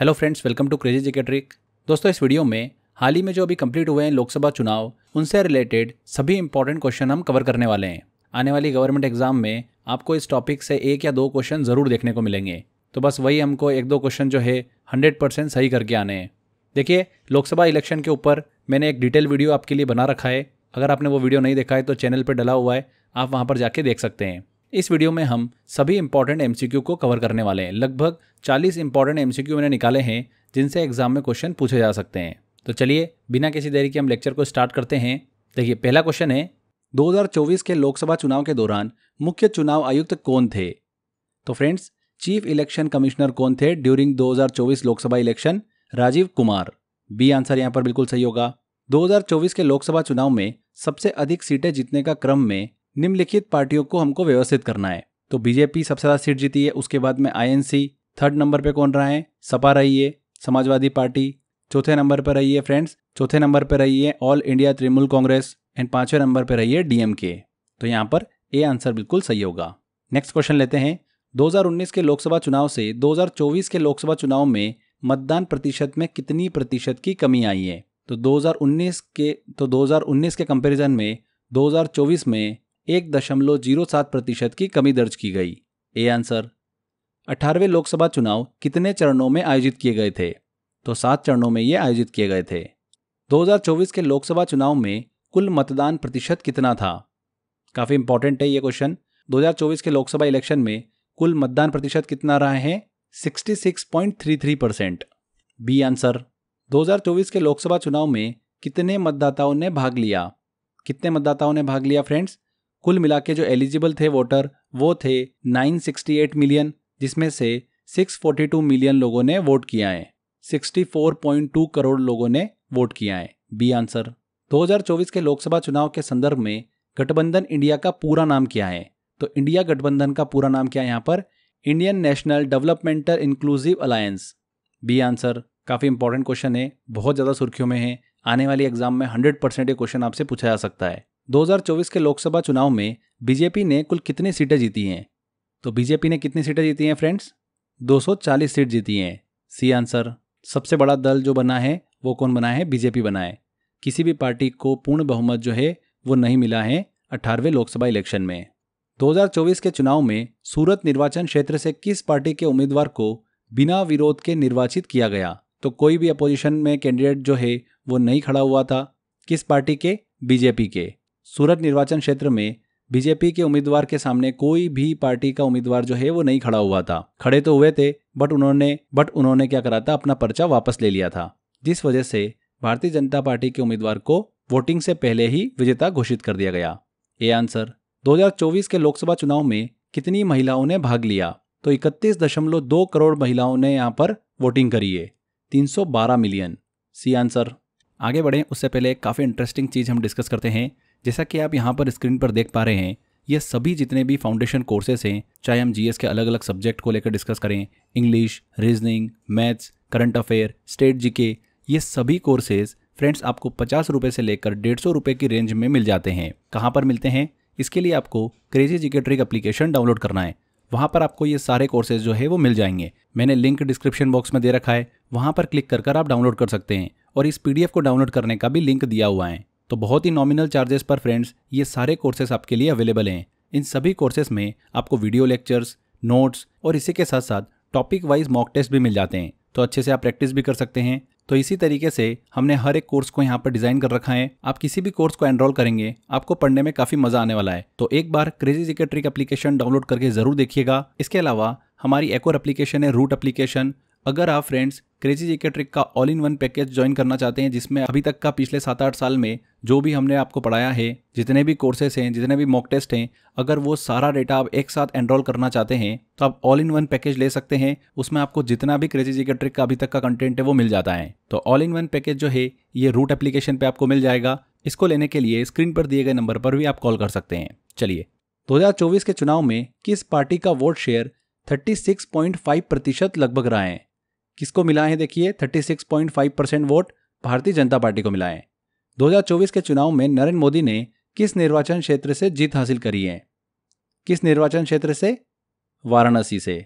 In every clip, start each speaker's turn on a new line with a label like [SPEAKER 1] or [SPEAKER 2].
[SPEAKER 1] hello friends welcome to crazy GK trick दोस्तों इस video में हाल ही में जो अभी कंप्लीट हुए हैं लोकसभा चुनाव उनसे रिलेटेड सभी इंपॉर्टेंट क्वेश्चन हम कवर करने वाले हैं आने वाली गवर्नमेंट एग्जाम में आपको इस टॉपिक से एक या दो क्वेश्चन ज़रूर देखने को मिलेंगे तो बस वही हमको एक दो क्वेश्चन जो है हंड्रेड परसेंट सही करके आने हैं देखिए लोकसभा इलेक्शन के ऊपर मैंने एक डिटेल वीडियो आपके लिए बना रखा है अगर आपने वो वीडियो नहीं देखा है तो चैनल पर डला हुआ है आप वहाँ पर जाके देख सकते हैं इस वीडियो में हम सभी इंपॉर्टेंट एमसीक्यू को कवर करने वाले हैं लगभग 40 इंपॉर्टेंट एमसीक्यू मैंने निकाले हैं जिनसे एग्जाम में क्वेश्चन पूछे जा सकते हैं तो चलिए बिना किसी देरी के हम लेक्चर को स्टार्ट करते हैं देखिए पहला क्वेश्चन है 2024 के लोकसभा चुनाव के दौरान मुख्य चुनाव आयुक्त कौन थे तो फ्रेंड्स चीफ इलेक्शन कमिश्नर कौन थे during 2024 Lok Sabha election Rajiv Kumar B answer यहाँ पर बिल्कुल सही होगा 2024 के लोकसभा चुनाव में सबसे अधिक सीटें जीतने का क्रम में निम्नलिखित पार्टियों को हमको व्यवस्थित करना है तो बीजेपी सबसे ज़्यादा सीट जीती है उसके बाद में आईएनसी थर्ड नंबर पे कौन रहा है सपा रही है समाजवादी पार्टी चौथे नंबर पर रही है फ्रेंड्स चौथे नंबर पर रही है All India Trinamool Congress and पांचवे नंबर पर रही है डीएमके तो यहाँ पर ए आंसर बिल्कुल सही होगा नेक्स्ट क्वेश्चन लेते हैं 2019 के लोकसभा चुनाव से 2024 के लोकसभा चुनाव में मतदान प्रतिशत में कितनी प्रतिशत की कमी आई है तो 2019 के तो 2019 के कंपैरिजन में 2024 में एक दशमलव जीरो सात प्रतिशत की कमी दर्ज की गई ए आंसर अठारहवें लोकसभा चुनाव कितने चरणों में आयोजित किए गए थे तो सात चरणों में ये आयोजित किए गए थे 2024 के लोकसभा चुनाव में कुल मतदान प्रतिशत कितना था काफ़ी इंपॉर्टेंट है ये क्वेश्चन 2024 के लोकसभा इलेक्शन में कुल मतदान प्रतिशत कितना रहा है 66.33 परसेंट बी आंसर 2024 के लोकसभा चुनाव में कितने मतदाताओं ने भाग लिया कितने मतदाताओं ने भाग लिया फ्रेंड्स कुल मिला के जो एलिजिबल थे वोटर वो थे 968 मिलियन जिसमें से 642 मिलियन लोगों ने वोट किया है 64.2 करोड़ लोगों ने वोट किया है बी आंसर 2024 के लोकसभा चुनाव के संदर्भ में गठबंधन इंडिया का पूरा नाम क्या है तो इंडिया गठबंधन का पूरा नाम क्या है यहाँ पर Indian National Developmental Inclusive Alliance B answer काफ़ी इंपॉर्टेंट क्वेश्चन है बहुत ज़्यादा सुर्खियों में है आने वाली एग्जाम में हंड्रेड परसेंट ये क्वेश्चन आपसे पूछा जा सकता है 2024 के लोकसभा चुनाव में बीजेपी ने कुल कितनी सीटें जीती हैं तो बीजेपी ने कितनी सीटें जीती हैं फ्रेंड्स 240 सीट जीती हैं सी आंसर सबसे बड़ा दल जो बना है वो कौन बना है बीजेपी बना है किसी भी पार्टी को पूर्ण बहुमत जो है वो नहीं मिला है अठारहवें लोकसभा इलेक्शन में 2024 के चुनाव में सूरत निर्वाचन क्षेत्र से किस पार्टी के उम्मीदवार को बिना विरोध के निर्वाचित किया गया तो कोई भी अपोजिशन में कैंडिडेट जो है वो नहीं खड़ा हुआ था किस पार्टी के बीजेपी के सूरत निर्वाचन क्षेत्र में बीजेपी के उम्मीदवार के सामने कोई भी पार्टी का उम्मीदवार जो है वो नहीं खड़ा हुआ था खड़े तो हुए थे बट उन्होंने बट उन्होंने क्या करा था अपना पर्चा वापस ले लिया था जिस वजह से भारतीय जनता पार्टी के उम्मीदवार को वोटिंग से पहले ही विजेता घोषित कर दिया गया ये आंसर 2024 के लोकसभा चुनाव में कितनी महिलाओं ने भाग लिया तो इकतीस करोड़ महिलाओं ने यहाँ पर वोटिंग करी है तीन मिलियन सी आंसर आगे बढ़े उससे पहले काफ़ी इंटरेस्टिंग चीज़ हम डिस्कस करते हैं जैसा कि आप यहाँ पर स्क्रीन पर देख पा रहे हैं ये सभी जितने भी फाउंडेशन कोर्सेज हैं चाहे हम जीएस के अलग अलग सब्जेक्ट को लेकर डिस्कस करें English reasoning maths current affair state GK ये सभी कोर्सेज फ्रेंड्स आपको पचास रुपये से लेकर डेढ़ सौ रुपये की रेंज में मिल जाते हैं कहाँ पर मिलते हैं इसके लिए आपको crazy GK trick application download करना है वहाँ पर आपको ये सारे कोर्सेज जो है वो मिल जाएंगे मैंने लिंक डिस्क्रिप्शन बॉक्स में दे रखा है वहाँ पर क्लिक कर आप डाउनलोड कर सकते हैं और इस पीडीएफ को डाउनलोड करने का भी लिंक दिया हुआ है तो बहुत ही नॉमिनल चार्जेस पर फ्रेंड्स ये सारे कोर्सेस आपके लिए अवेलेबल हैं इन सभी कोर्सेस में आपको वीडियो लेक्चर्स नोट्स और इसी के साथ साथ टॉपिक वाइज मॉक टेस्ट भी मिल जाते हैं तो अच्छे से आप प्रैक्टिस भी कर सकते हैं तो इसी तरीके से हमने हर एक कोर्स को यहाँ पर डिज़ाइन कर रखा है आप किसी भी कोर्स को एनरोल करेंगे आपको पढ़ने में काफ़ी मज़ा आने वाला है तो एक बार क्रेजी जिकेट्रिक एप्लीकेशन डाउनलोड करके ज़रूर देखिएगा इसके अलावा हमारी एक और एप्लीकेशन है रूट एप्लीकेशन अगर आप फ्रेंड्स क्रेजी जेके ट्रिक का all in one package join करना चाहते हैं जिसमें अभी तक का पिछले सात आठ साल में जो भी हमने आपको पढ़ाया है जितने भी कोर्सेस हैं जितने भी मॉक टेस्ट हैं अगर वो सारा डेटा आप एक साथ एनरोल करना चाहते हैं तो आप ऑल इन वन पैकेज ले सकते हैं उसमें आपको जितना भी क्रेजी जेके ट्रिक का अभी तक का कंटेंट है वो मिल जाता है तो ऑल इन वन पैकेज जो है ये रूट एप्लीकेशन पर आपको मिल जाएगा इसको लेने के लिए स्क्रीन पर दिए गए नंबर पर भी आप कॉल कर सकते हैं चलिए 2024 के चुनाव में किस पार्टी का वोट शेयर 36.5 प्रतिशत लगभग रहा है किसको मिला है देखिए 36.5 परसेंट वोट भारतीय जनता पार्टी को मिला है 2024 के चुनाव में नरेंद्र मोदी ने किस निर्वाचन क्षेत्र से जीत हासिल करी है किस निर्वाचन क्षेत्र से वाराणसी से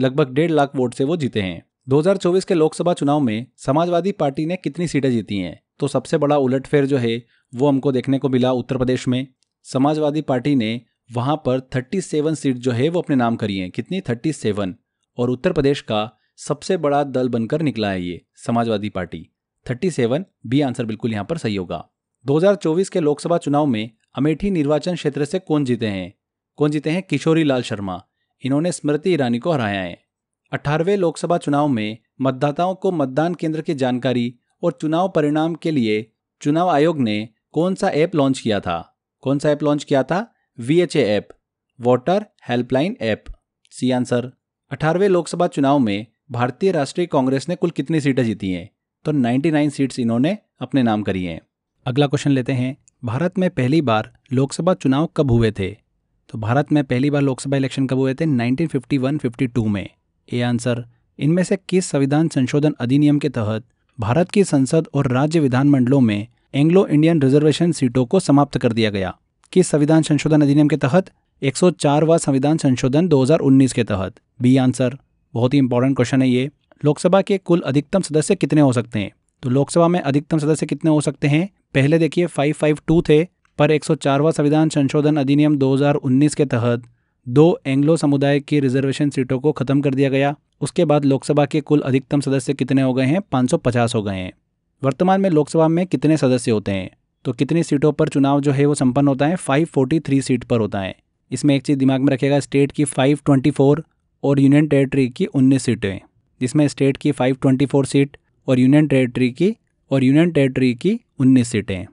[SPEAKER 1] लगभग डेढ़ लाख वोट से वो जीते हैं 2024 के लोकसभा चुनाव में समाजवादी पार्टी ने कितनी सीटें जीती हैं तो सबसे बड़ा उलटफेर जो है वो हमको देखने को मिला उत्तर प्रदेश में समाजवादी पार्टी ने वहां पर 37 सीट जो है वो अपने नाम करी हैं कितनी 37 और उत्तर प्रदेश का सबसे बड़ा दल बनकर निकला है ये समाजवादी पार्टी 37 बी आंसर बिल्कुल यहाँ पर सही होगा 2024 के लोकसभा चुनाव में अमेठी निर्वाचन क्षेत्र से कौन जीते हैं कौन जीते हैं किशोरी लाल शर्मा इन्होंने स्मृति ईरानी को हराया है अठारहवें लोकसभा चुनाव में मतदाताओं को मतदान केंद्र की जानकारी और चुनाव परिणाम के लिए चुनाव आयोग ने कौन सा ऐप लॉन्च किया था कौन सा ऐप लॉन्च किया था V H app voter helpline app C answer अठारहवें लोकसभा चुनाव में भारतीय राष्ट्रीय कांग्रेस ने कुल कितनी सीटें जीती हैं तो 99 सीट्स इन्होंने अपने नाम करी हैं अगला क्वेश्चन लेते हैं भारत में पहली बार लोकसभा चुनाव कब हुए थे तो भारत में पहली बार लोकसभा इलेक्शन कब हुए थे 1951-52 में ए आंसर इनमें से किस संविधान संशोधन अधिनियम के तहत भारत की संसद और राज्य विधानमंडलों में एंग्लो इंडियन रिजर्वेशन सीटों को समाप्त कर दिया गया किस संविधान संशोधन अधिनियम के तहत 104वां संविधान संशोधन 2019 के तहत बी आंसर बहुत ही इंपॉर्टेंट क्वेश्चन है ये लोकसभा के कुल अधिकतम सदस्य कितने हो सकते हैं तो लोकसभा में अधिकतम सदस्य कितने हो सकते हैं पहले देखिए फाइव फाइव टू थे पर 104वां संविधान संशोधन अधिनियम उन्नीस के तहत दो एंग्लो समुदाय की रिजर्वेशन सीटों को खत्म कर दिया गया उसके बाद लोकसभा के कुल अधिकतम सदस्य कितने हो गए हैं पचास हो गए हैं वर्तमान में लोकसभा में कितने सदस्य होते हैं तो कितनी सीटों पर चुनाव जो है वो संपन्न होता है 543 सीट पर होता है इसमें एक चीज़ दिमाग में रखेगा स्टेट की 524 और यूनियन टेरेटरी की 19 सीटें जिसमें स्टेट की 524 सीट और यूनियन टेरेटरी की और यूनियन टेरेटरी की 19 सीटें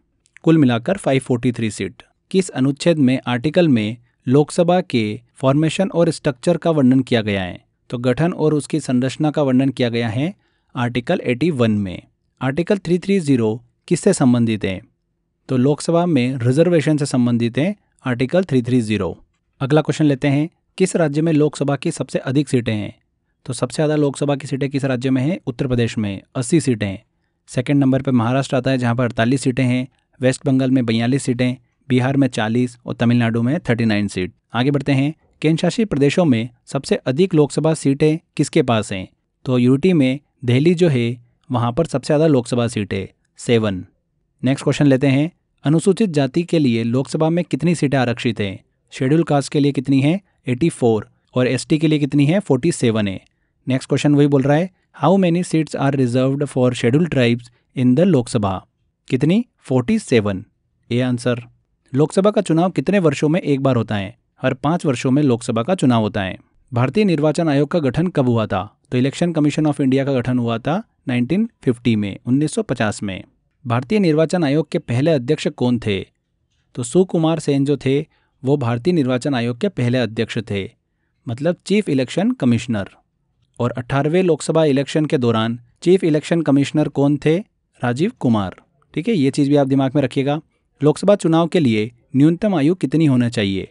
[SPEAKER 1] कुल मिलाकर 543 सीट किस अनुच्छेद में आर्टिकल में लोकसभा के फॉर्मेशन और स्ट्रक्चर का वर्णन किया गया है तो गठन और उसकी संरचना का वर्णन किया गया है आर्टिकल 81 में आर्टिकल 330 किससे संबंधित है तो लोकसभा में रिजर्वेशन से संबंधित है आर्टिकल 330 अगला क्वेश्चन लेते हैं किस राज्य में लोकसभा की सबसे अधिक सीटें हैं तो सबसे ज़्यादा लोकसभा की सीटें किस राज्य में हैं उत्तर प्रदेश में अस्सी सीटें हैं सेकेंड नंबर पर महाराष्ट्र आता है जहाँ पर अड़तालीस सीटें हैं वेस्ट बंगाल में बयालीस सीटें बिहार में चालीस और तमिलनाडु में थर्टी नाइन सीट आगे बढ़ते हैं केंद्रशासित प्रदेशों में सबसे अधिक लोकसभा सीटें किसके पास हैं तो यूटी में दिल्ली जो है वहाँ पर सबसे ज़्यादा लोकसभा सीटें सेवन नेक्स्ट क्वेश्चन लेते हैं अनुसूचित जाति के लिए लोकसभा में कितनी सीटें आरक्षित हैं शेड्यूल कास्ट के लिए कितनी हैं एटी फोर और एस के लिए कितनी है forty seven A next question वही बोल रहा है how many seats are reserved for scheduled tribes in the Lok Sabha कितनी forty seven A answer Lok Sabha का चुनाव कितने वर्षों में एक बार होता है हर पाँच वर्षों में लोकसभा का चुनाव होता है भारतीय निर्वाचन आयोग का गठन कब हुआ था तो इलेक्शन कमीशन ऑफ इंडिया का गठन हुआ था 1950 में 1950 में भारतीय निर्वाचन आयोग के पहले अध्यक्ष कौन थे तो सुकुमार सेन जो थे वो भारतीय निर्वाचन आयोग के पहले अध्यक्ष थे मतलब चीफ इलेक्शन कमिश्नर और 18वें लोकसभा इलेक्शन के दौरान चीफ इलेक्शन कमिश्नर कौन थे राजीव कुमार ठीक है ये चीज़ भी आप दिमाग में रखिएगा लोकसभा चुनाव के लिए न्यूनतम आयु कितनी होना चाहिए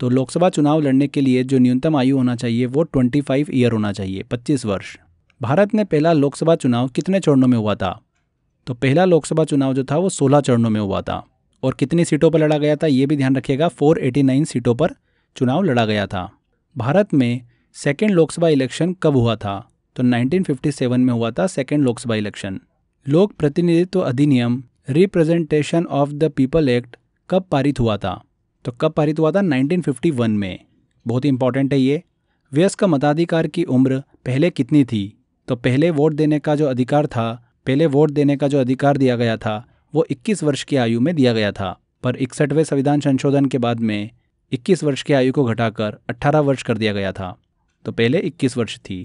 [SPEAKER 1] तो लोकसभा चुनाव लड़ने के लिए जो न्यूनतम आयु होना चाहिए वो 25 ईयर होना चाहिए 25 वर्ष भारत में पहला लोकसभा चुनाव कितने चरणों में हुआ था तो पहला लोकसभा चुनाव जो था वो 16 चरणों में हुआ था और कितनी सीटों पर लड़ा गया था ये भी ध्यान रखिएगा 489 सीटों पर चुनाव लड़ा गया था भारत में सेकेंड लोकसभा इलेक्शन कब हुआ था तो 1957 में हुआ था सेकेंड लोकसभा इलेक्शन लोक प्रतिनिधित्व अधिनियम representation of the people act कब पारित हुआ था तो कब पारित हुआ था 1951 में बहुत ही इंपॉर्टेंट है ये वयस्क मताधिकार की उम्र पहले कितनी थी तो पहले वोट देने का जो अधिकार था पहले वोट देने का जो अधिकार दिया गया था वो 21 वर्ष की आयु में दिया गया था पर इकसठवें संविधान संशोधन के बाद में 21 वर्ष की आयु को घटाकर 18 वर्ष कर दिया गया था तो पहले 21 वर्ष थी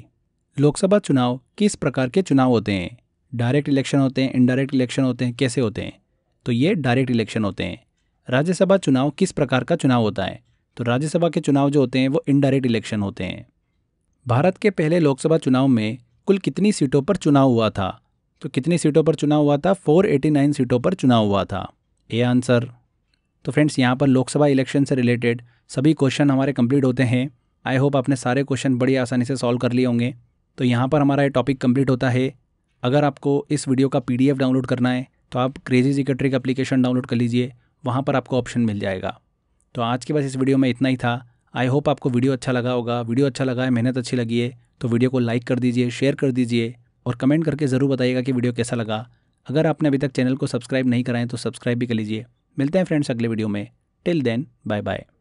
[SPEAKER 1] लोकसभा चुनाव किस प्रकार के चुनाव होते हैं डायरेक्ट इलेक्शन होते हैं इनडायरेक्ट इलेक्शन होते हैं कैसे होते हैं तो ये डायरेक्ट इलेक्शन होते हैं राज्यसभा चुनाव किस प्रकार का चुनाव होता है तो राज्यसभा के चुनाव जो होते हैं वो इनडायरेक्ट इलेक्शन होते हैं भारत के पहले लोकसभा चुनाव में कुल कितनी सीटों पर चुनाव हुआ था तो कितनी सीटों पर चुनाव हुआ था 489 सीटों पर चुनाव हुआ था ए आंसर तो फ्रेंड्स यहाँ पर लोकसभा इलेक्शन से रिलेटेड सभी क्वेश्चन हमारे कंप्लीट होते हैं आई होप आपने सारे क्वेश्चन बड़ी आसानी से सॉल्व कर लिए होंगे तो यहाँ पर हमारा ये टॉपिक कंप्लीट होता है अगर आपको इस वीडियो का पी डाउनलोड करना है तो आप क्रेजी का अप्लीकेशन डाउनलोड कर लीजिए वहाँ पर आपको ऑप्शन मिल जाएगा तो आज के बस इस वीडियो में इतना ही था आई होप आपको वीडियो अच्छा लगा होगा वीडियो अच्छा लगा है मेहनत अच्छी लगी है तो वीडियो को लाइक कर दीजिए शेयर कर दीजिए और कमेंट करके ज़रूर बताइएगा कि वीडियो कैसा लगा अगर आपने अभी तक चैनल को सब्सक्राइब नहीं कराएं तो सब्सक्राइब भी कर लीजिए मिलते हैं फ्रेंड्स अगले वीडियो में टिल देन बाय बाय